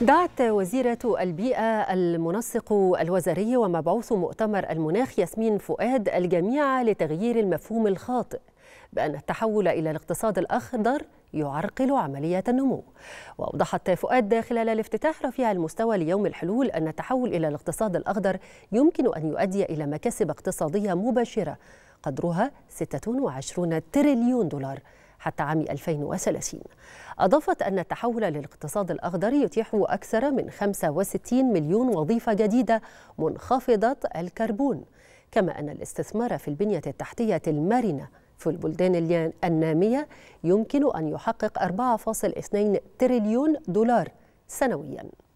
دعت وزيرة البيئة المنسق الوزاري ومبعوث مؤتمر المناخ ياسمين فؤاد الجميع لتغيير المفهوم الخاطئ بأن التحول إلى الاقتصاد الأخضر يعرقل عملية النمو وأوضحت فؤاد خلال الافتتاح رفيع المستوى ليوم الحلول أن التحول إلى الاقتصاد الأخضر يمكن أن يؤدي إلى مكاسب اقتصادية مباشرة قدرها 26 تريليون دولار حتى عام 2030 أضافت أن التحول للاقتصاد الأخضر يتيح أكثر من 65 مليون وظيفة جديدة منخفضة الكربون كما أن الاستثمار في البنية التحتية المرنة في البلدان النامية يمكن أن يحقق 4.2 تريليون دولار سنوياً